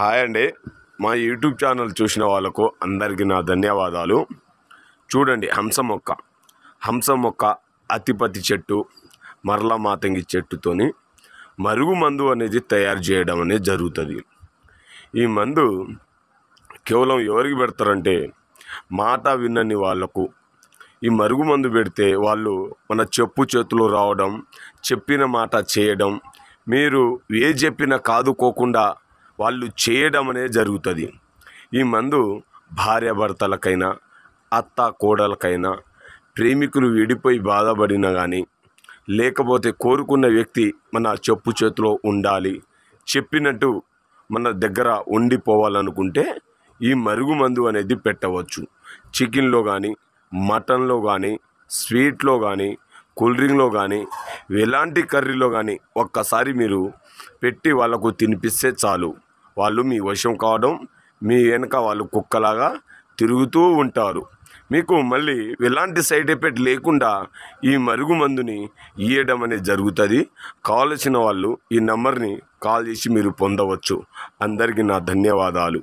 hi అండి మా YouTube channel చూసిన వాళ్ళకు అందరికీ నా ధన్యవాదాలు చూడండి హంస మొక్క హంస మొక్క అతిపతి చెట్టు మరల మాతంగి చెట్టుతోని మరుగు మందు అనేది తయారు చేయడం అనేది జరుగుతుంది ఈ మందు కేవలం ఎవరికి పెడతారంటే మాట విన్నని వాళ్లకు ఈ మరుగు మందు పెడితే వాళ్ళు మన చెప్పు చేతులు రావడం చెప్పిన మాట చేయడం మీరు ఏ చెప్పినా కాదుకోకుండా వాళ్ళు చేయడం అనేది జరుగుతుంది ఈ మందు భార్యాభర్తలకైనా అత్త కోడలకైనా ప్రేమికులు విడిపోయి బాధపడినా కానీ లేకపోతే కోరుకున్న వ్యక్తి మన చెప్పు చేతిలో ఉండాలి చెప్పినట్టు మన దగ్గర ఉండిపోవాలనుకుంటే ఈ మరుగు మందు అనేది పెట్టవచ్చు చికెన్లో కానీ మటన్లో కానీ స్వీట్లో కానీ కూల్ డ్రింక్లో కానీ ఎలాంటి కర్రీలో కానీ ఒక్కసారి మీరు పెట్టి వాళ్ళకు తినిపిస్తే చాలు వాళ్ళు మీ వశం కావడం మీ వెనక వాళ్ళు కుక్కలాగా తిరుగుతూ ఉంటారు మీకు మళ్ళీ ఎలాంటి సైడ్ ఎఫెక్ట్ లేకుండా ఈ మరుగు మందుని ఇవ్వడం అనేది జరుగుతుంది కావలసిన వాళ్ళు ఈ నెంబర్ని కాల్ చేసి మీరు పొందవచ్చు అందరికీ నా ధన్యవాదాలు